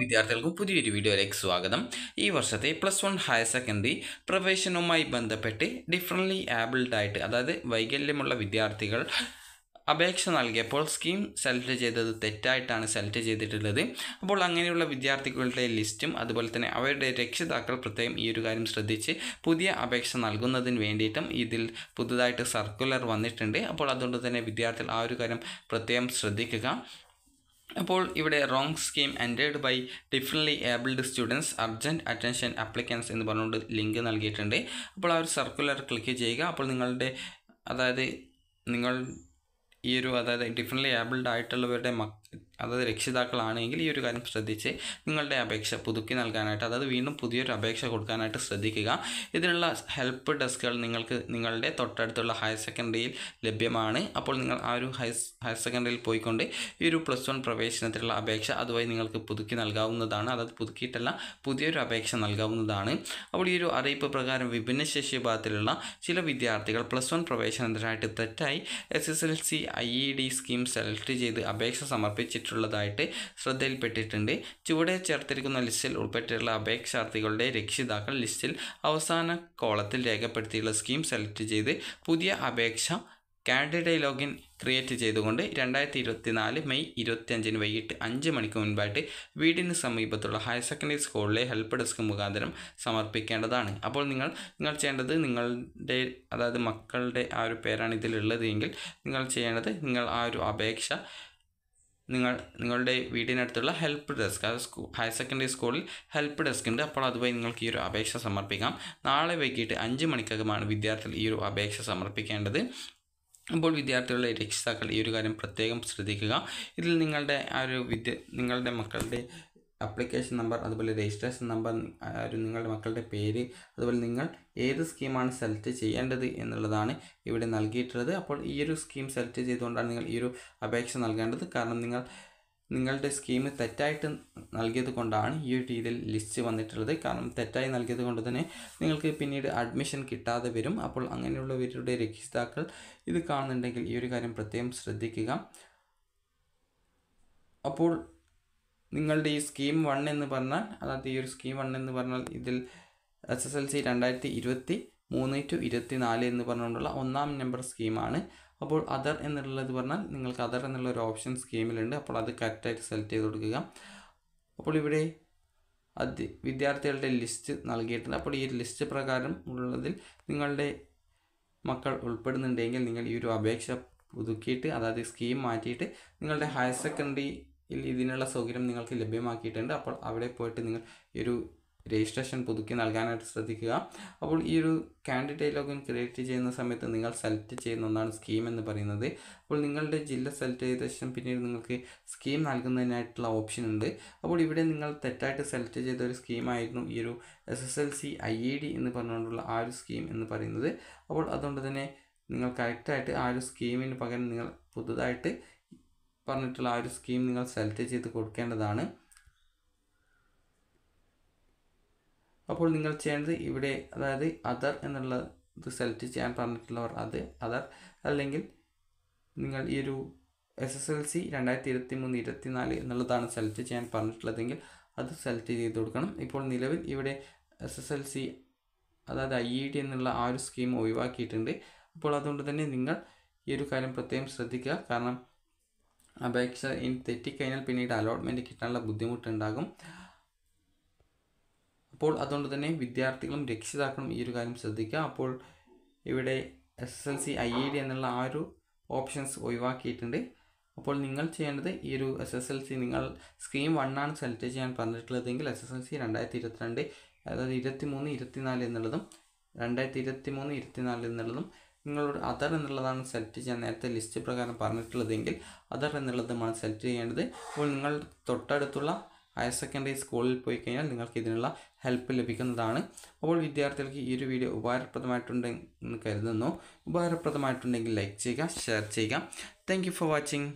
വിദ്യാർത്ഥികൾക്കും പുതിയൊരു വീഡിയോയിലേക്ക് സ്വാഗതം ഈ വർഷത്തെ പ്ലസ് വൺ ഹയർ സെക്കൻഡറി പ്രവേശനവുമായി ബന്ധപ്പെട്ട് ഡിഫറൻ്റ്ലി ആബിൾഡ് ആയിട്ട് അതായത് വൈകല്യമുള്ള വിദ്യാർത്ഥികൾ അപേക്ഷ നൽകിയപ്പോൾ സ്കീം സെലക്ട് ചെയ്തത് തെറ്റായിട്ടാണ് സെലക്ട് ചെയ്തിട്ടുള്ളത് അപ്പോൾ അങ്ങനെയുള്ള വിദ്യാർത്ഥികളുടെ ലിസ്റ്റും അതുപോലെ തന്നെ അവരുടെ രക്ഷിതാക്കൾ പ്രത്യേകം ഈ ഒരു കാര്യം ശ്രദ്ധിച്ച് പുതിയ അപേക്ഷ നൽകുന്നതിന് വേണ്ടിയിട്ടും ഇതിൽ പുതുതായിട്ട് സർക്കുലർ വന്നിട്ടുണ്ട് അപ്പോൾ അതുകൊണ്ട് തന്നെ വിദ്യാർത്ഥികൾ ആ ഒരു കാര്യം പ്രത്യേകം ശ്രദ്ധിക്കുക അപ്പോൾ ഇവിടെ wrong scheme entered by differently abled students urgent attention applicants എന്ന് പറഞ്ഞുകൊണ്ട് ലിങ്ക് നൽകിയിട്ടുണ്ട് അപ്പോൾ ആ ഒരു സർക്കുലർ ക്ലിക്ക് ചെയ്യുക അപ്പോൾ നിങ്ങളുടെ അതായത് നിങ്ങൾ ഈ ഒരു അതായത് ഡിഫറെൻ്റ്ലി ഏബിൾഡ് ആയിട്ടുള്ളവരുടെ മക്ക അതായത് രക്ഷിതാക്കളാണെങ്കിൽ ഈ ഒരു കാര്യം ശ്രദ്ധിച്ച് നിങ്ങളുടെ അപേക്ഷ പുതുക്കി നൽകാനായിട്ട് അതായത് വീണ്ടും പുതിയൊരു അപേക്ഷ കൊടുക്കാനായിട്ട് ശ്രദ്ധിക്കുക ഇതിനുള്ള ഹെൽപ്പ് ഡെസ്കുകൾ നിങ്ങൾക്ക് നിങ്ങളുടെ തൊട്ടടുത്തുള്ള ഹയർ സെക്കൻഡറിയിൽ ലഭ്യമാണ് അപ്പോൾ നിങ്ങൾ ആ ഒരു ഹയർ ഹയർ സെക്കൻഡറിയിൽ പോയിക്കൊണ്ട് ഈ ഒരു പ്ലസ് വൺ പ്രവേശനത്തിലുള്ള അപേക്ഷ അതുവഴി നിങ്ങൾക്ക് പുതുക്കി നൽകാവുന്നതാണ് അതായത് പുതുക്കിയിട്ടല്ല പുതിയൊരു അപേക്ഷ നൽകാവുന്നതാണ് അപ്പോൾ ഈ ഒരു അറിയിപ്പ് പ്രകാരം വിഭിന്നശേഷി വിഭാഗത്തിലുള്ള ചില വിദ്യാർത്ഥികൾ പ്ലസ് വൺ പ്രവേശനത്തിനായിട്ട് തെറ്റായി S S L C I E D scheme select ചെയ്ത് അപേക്ഷ സമർപ്പിച്ചിട്ട് ചെയ്തിട്ടുള്ളതായിട്ട് ശ്രദ്ധയിൽപ്പെട്ടിട്ടുണ്ട് ചുവടെ ചേർത്തിരിക്കുന്ന ലിസ്റ്റിൽ ഉൾപ്പെട്ടിട്ടുള്ള അപേക്ഷാർത്ഥികളുടെ രക്ഷിതാക്കൾ ലിസ്റ്റിൽ അവസാന കോളത്തിൽ രേഖപ്പെടുത്തിയുള്ള സ്കീം സെലക്ട് ചെയ്ത് പുതിയ അപേക്ഷ കാൻഡിഡേറ്റ് ലോഗിൻ ക്രിയേറ്റ് ചെയ്തുകൊണ്ട് രണ്ടായിരത്തി നാല് മെയ് ഇരുപത്തിയഞ്ചിന് വൈകിട്ട് അഞ്ച് മണിക്ക് മുൻപായിട്ട് വീടിന് സമീപത്തുള്ള ഹയർ സെക്കൻഡറി സ്കൂളിലെ ഹെൽപ്പ് ഡെസ്ക് മുഖാന്തരം സമർപ്പിക്കേണ്ടതാണ് അപ്പോൾ നിങ്ങൾ നിങ്ങൾ ചെയ്യേണ്ടത് നിങ്ങളുടെ അതായത് മക്കളുടെ ആ ഒരു പേരാണ് ഇതിലുള്ളത് എങ്കിൽ നിങ്ങൾ ചെയ്യേണ്ടത് നിങ്ങൾ ആ ഒരു അപേക്ഷ നിങ്ങൾ നിങ്ങളുടെ വീടിനടുത്തുള്ള ഹെൽപ്പ് ഡെസ്ക് അത് സ്കൂൾ ഹയർ സെക്കൻഡറി സ്കൂളിൽ ഹെൽപ്പ് ഡെസ്ക് ഉണ്ട് അപ്പോൾ അതുപോലെ നിങ്ങൾക്ക് ഈ ഒരു അപേക്ഷ സമർപ്പിക്കാം നാളെ വൈകിട്ട് അഞ്ച് മണിക്കകമാണ് വിദ്യാർത്ഥികൾ ഈ ഒരു അപേക്ഷ സമർപ്പിക്കേണ്ടത് അപ്പോൾ വിദ്യാർത്ഥികളുടെ രക്ഷിതാക്കൾ ഈ ഒരു കാര്യം പ്രത്യേകം ശ്രദ്ധിക്കുക ഇതിൽ നിങ്ങളുടെ ആ ഒരു വിദ്യ നിങ്ങളുടെ മക്കളുടെ അപ്ലിക്കേഷൻ നമ്പർ അതുപോലെ രജിസ്ട്രേഷൻ നമ്പർ നിങ്ങളുടെ മക്കളുടെ പേര് അതുപോലെ നിങ്ങൾ ഏത് സ്കീമാണ് സെലക്ട് ചെയ്യേണ്ടത് എന്നുള്ളതാണ് ഇവിടെ നൽകിയിട്ടുള്ളത് അപ്പോൾ ഈ ഒരു സ്കീം സെലക്ട് ചെയ്തുകൊണ്ടാണ് നിങ്ങൾ ഈ ഒരു അപേക്ഷ നൽകേണ്ടത് കാരണം നിങ്ങൾ നിങ്ങളുടെ സ്കീം തെറ്റായിട്ട് നൽകിയത് കൊണ്ടാണ് ഈ ഒരു രീതിയിൽ ലിസ്റ്റ് വന്നിട്ടുള്ളത് കാരണം തെറ്റായി നൽകിയത് കൊണ്ട് തന്നെ നിങ്ങൾക്ക് പിന്നീട് അഡ്മിഷൻ കിട്ടാതെ വരും അപ്പോൾ അങ്ങനെയുള്ളവരുടെ രക്ഷിതാക്കൾ ഇത് കാണുന്നുണ്ടെങ്കിൽ ഈ ഒരു കാര്യം പ്രത്യേകം ശ്രദ്ധിക്കുക അപ്പോൾ നിങ്ങളുടെ ഈ സ്കീം വൺ എന്ന് പറഞ്ഞാൽ അതായത് ഈ ഒരു സ്കീം വൺ എന്ന് പറഞ്ഞാൽ ഇതിൽ എസ് എസ് എൽ സി രണ്ടായിരത്തി ഇരുപത്തി മൂന്ന് ടു ഇരുപത്തി നാല് എന്ന് പറഞ്ഞുകൊണ്ടുള്ള ഒന്നാം നമ്പർ സ്കീമാണ് അപ്പോൾ അതർ എന്നുള്ളത് പറഞ്ഞാൽ നിങ്ങൾക്ക് അതർ എന്നുള്ള ഒരു ഓപ്ഷൻ സ്കീമിലുണ്ട് അപ്പോൾ അത് കറക്റ്റായിട്ട് സെലക്ട് ചെയ്ത് കൊടുക്കുക അപ്പോൾ ഇവിടെ അധ്യ വിദ്യാർത്ഥികളുടെ ലിസ്റ്റ് നൽകിയിട്ടുണ്ട് അപ്പോൾ ഈ ഒരു ലിസ്റ്റ് പ്രകാരം ഉള്ളതിൽ നിങ്ങളുടെ മക്കൾ ഉൾപ്പെടുന്നുണ്ടെങ്കിൽ നിങ്ങൾ ഈ ഒരു അപേക്ഷ പുതുക്കിയിട്ട് അതായത് സ്കീം മാറ്റിയിട്ട് നിങ്ങളുടെ ഹയർ സെക്കൻഡറി ഇതിനുള്ള സൗകര്യം നിങ്ങൾക്ക് ലഭ്യമാക്കിയിട്ടുണ്ട് അപ്പോൾ അവിടെ പോയിട്ട് നിങ്ങൾ ഈ ഒരു രജിസ്ട്രേഷൻ പുതുക്കി നൽകാനായിട്ട് ശ്രദ്ധിക്കുക അപ്പോൾ ഈ ഒരു കാൻഡിഡേറ്റ് ലോഗിൻ ക്രിയേറ്റ് ചെയ്യുന്ന സമയത്ത് നിങ്ങൾ സെലക്ട് ചെയ്യുന്ന ഒന്നാണ് സ്കീം എന്ന് പറയുന്നത് അപ്പോൾ നിങ്ങളുടെ ജില്ല സെലക്ട് ചെയ്ത ശേഷം പിന്നീട് നിങ്ങൾക്ക് സ്കീം നൽകുന്നതിനായിട്ടുള്ള ഓപ്ഷൻ ഉണ്ട് അപ്പോൾ ഇവിടെ നിങ്ങൾ തെറ്റായിട്ട് സെലക്ട് ചെയ്ത ഒരു സ്കീമായിരുന്നു ഈ ഒരു S S L C I E D എന്ന് പറഞ്ഞുകൊണ്ടുള്ള ആ ഒരു സ്കീം എന്ന് പറയുന്നത് അപ്പോൾ അതുകൊണ്ട് തന്നെ നിങ്ങൾ കറക്റ്റായിട്ട് ആ ഒരു സ്കീമിന് പകരം നിങ്ങൾ പുതുതായിട്ട് പറഞ്ഞിട്ടുള്ള ആ ഒരു സ്കീം നിങ്ങൾ സെലക്ട് ചെയ്ത് കൊടുക്കേണ്ടതാണ് അപ്പോൾ നിങ്ങൾ ചെയ്യേണ്ടത് ഇവിടെ അതായത് അതർ എന്നുള്ളത് സെലക്ട് ചെയ്യാൻ പറഞ്ഞിട്ടുള്ളവർ അത് അതർ അല്ലെങ്കിൽ നിങ്ങൾ ഈ ഒരു എസ് എസ് എൽ സി രണ്ടായിരത്തി ഇരുപത്തി മൂന്ന് ഇരുപത്തി നാല് എന്നുള്ളതാണ് സെലക്ട് ചെയ്യാൻ പറഞ്ഞിട്ടുള്ളതെങ്കിൽ അത് സെലക്ട് ചെയ്ത് കൊടുക്കണം ഇപ്പോൾ നിലവിൽ ഇവിടെ എസ് എസ് എൽ സി അതായത് ഐ ഇ ഡി എന്നുള്ള ആ ഒരു സ്കീം ഒഴിവാക്കിയിട്ടുണ്ട് അപ്പോൾ അതുകൊണ്ട് തന്നെ നിങ്ങൾ ഈ ഒരു കാര്യം പ്രത്യേകം ശ്രദ്ധിക്കുക കാരണം അപേക്ഷ ഇനി തെറ്റിക്കഴിഞ്ഞാൽ പിന്നീട് അലോട്ട്മെൻറ്റ് കിട്ടാനുള്ള ബുദ്ധിമുട്ടുണ്ടാകും അപ്പോൾ അതുകൊണ്ട് തന്നെ വിദ്യാർത്ഥികളും രക്ഷിതാക്കളും ഈ ഒരു കാര്യം ശ്രദ്ധിക്കുക അപ്പോൾ ഇവിടെ S S L C I E D എന്നുള്ള ആ ഒരു ഓപ്ഷൻസ് ഒഴിവാക്കിയിട്ടുണ്ട് അപ്പോൾ നിങ്ങൾ ചെയ്യേണ്ടത് ഈ ഒരു എസ് എസ് എൽ സി നിങ്ങൾ സ്കീം വണ്ണാണ് ആണ് സെലക്ട് ചെയ്യാൻ പറഞ്ഞിട്ടുള്ളതെങ്കിൽ എസ് എസ് എൽ സി രണ്ടായിരത്തി ഇരുപത്തിരണ്ട് അതായത് ഇരുപത്തി മൂന്ന് ഇരുപത്തിനാല് എന്നുള്ളതും രണ്ടായിരത്തി ഇരുപത്തി മൂന്ന് ഇരുപത്തിനാല് എന്നുള്ളതും നിങ്ങളോട് അതർ എന്നുള്ളതാണ് സെലക്ട് ചെയ്യാൻ നേരത്തെ ലിസ്റ്റ് പ്രകാരം പറഞ്ഞിട്ടുള്ളതെങ്കിൽ അതർ എന്നുള്ളതുമാണ് സെലക്ട് ചെയ്യേണ്ടത് അപ്പോൾ നിങ്ങൾ തൊട്ടടുത്തുള്ള ഹയർ സെക്കൻഡറി സ്കൂളിൽ പോയി കഴിഞ്ഞാൽ നിങ്ങൾക്ക് ഇതിനുള്ള ഹെൽപ്പ് ലഭിക്കുന്നതാണ് അപ്പോൾ വിദ്യാർത്ഥികൾക്ക് ഈ ഒരു വീഡിയോ ഉപകാരപ്രദമായിട്ടുണ്ടെന്ന് കരുതുന്നു ഉപകാരപ്രദമായിട്ടുണ്ടെങ്കിൽ ലൈക്ക് ചെയ്യുക ഷെയർ ചെയ്യുക താങ്ക് ഫോർ വാച്ചിങ്